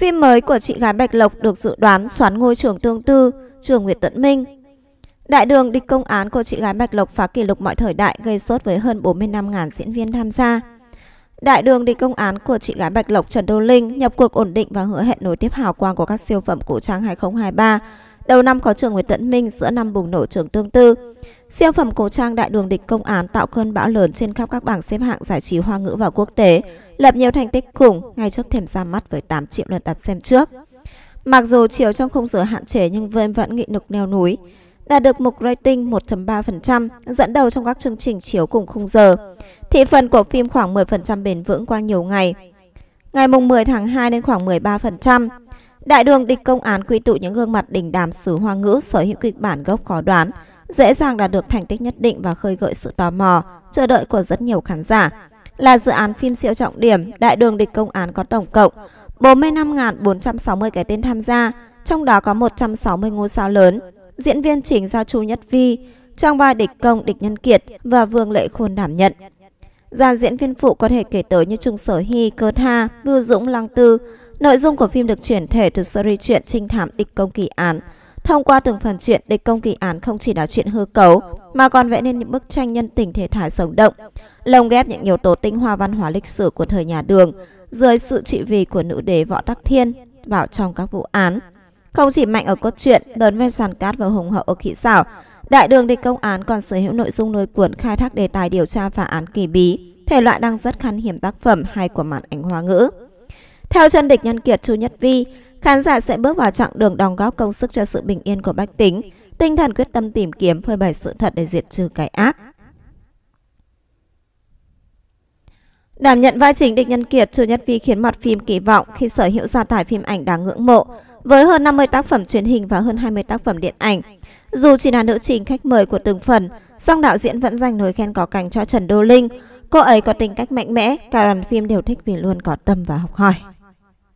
Phim mới của chị gái Bạch Lộc được dự đoán xoán ngôi trường tương tư, trường Nguyệt Tấn Minh. Đại đường địch công án của chị gái Bạch Lộc phá kỷ lục mọi thời đại gây sốt với hơn 45.000 diễn viên tham gia. Đại đường địch công án của chị gái Bạch Lộc Trần Đô Linh nhập cuộc ổn định và hứa hẹn nối tiếp hào quang của các siêu phẩm cổ trang 2023. Đầu năm có trường Nguyễn Tấn Minh, giữa năm bùng nổ trường tương tư. Siêu phẩm cổ trang Đại đường địch công án tạo cơn bão lớn trên khắp các bảng xếp hạng giải trí hoa ngữ và quốc tế, lập nhiều thành tích khủng ngay trước thềm ra mắt với 8 triệu lượt đặt xem trước. Mặc dù chiều trong khung giờ hạn chế nhưng Vân vẫn nghị lực leo núi, đạt được mục rating 1.3%, dẫn đầu trong các chương trình chiếu cùng khung giờ. Thị phần của phim khoảng 10% bền vững qua nhiều ngày. Ngày mùng 10 tháng 2 lên khoảng 13%. Đại đường địch công án quy tụ những gương mặt đỉnh đàm xứ hoa ngữ sở hữu kịch bản gốc khó đoán, dễ dàng đạt được thành tích nhất định và khơi gợi sự tò mò, chờ đợi của rất nhiều khán giả. Là dự án phim siêu trọng điểm, Đại đường địch công án có tổng cộng 45.460 cái tên tham gia, trong đó có 160 ngôi sao lớn. Diễn viên chính do Chu Nhất Vi, trong vai địch công địch nhân kiệt và Vương Lệ Khôn đảm nhận. Dàn diễn viên phụ có thể kể tới như Trung Sở Hy, Cơ Tha, Bưu Dũng, Lăng Tư. Nội dung của phim được chuyển thể từ series truyện trinh thám địch công kỳ án – Thông qua từng phần chuyện, địch công kỳ án không chỉ là chuyện hư cấu, mà còn vẽ nên những bức tranh nhân tình thể thải sống động, lồng ghép những yếu tố tinh hoa văn hóa lịch sử của thời nhà đường, dưới sự trị vì của nữ đế Võ Tắc Thiên vào trong các vụ án. Không chỉ mạnh ở cốt truyện, lớn về sàn cát và hùng hậu ở kỹ xảo, đại đường địch công án còn sở hữu nội dung lôi cuốn khai thác đề tài điều tra phá án kỳ bí, thể loại đang rất khăn hiếm tác phẩm hay của màn ảnh hoa ngữ. Theo chân địch nhân kiệt Chu Nhất Vi, khán giả sẽ bước vào chặng đường đóng góp công sức cho sự bình yên của bách tính, tinh thần quyết tâm tìm kiếm phơi bày sự thật để diệt trừ cái ác. Đảm nhận vai chính Địch Nhân Kiệt, Chu Nhất Vi khiến mặt phim kỳ vọng khi sở hữu gia tài phim ảnh đáng ngưỡng mộ, với hơn 50 tác phẩm truyền hình và hơn 20 tác phẩm điện ảnh. Dù chỉ là nữ chính khách mời của từng phần, song đạo diễn vẫn dành lời khen có cành cho Trần Đô Linh. Cô ấy có tính cách mạnh mẽ, cả đoàn phim đều thích vì luôn có tâm và học hỏi.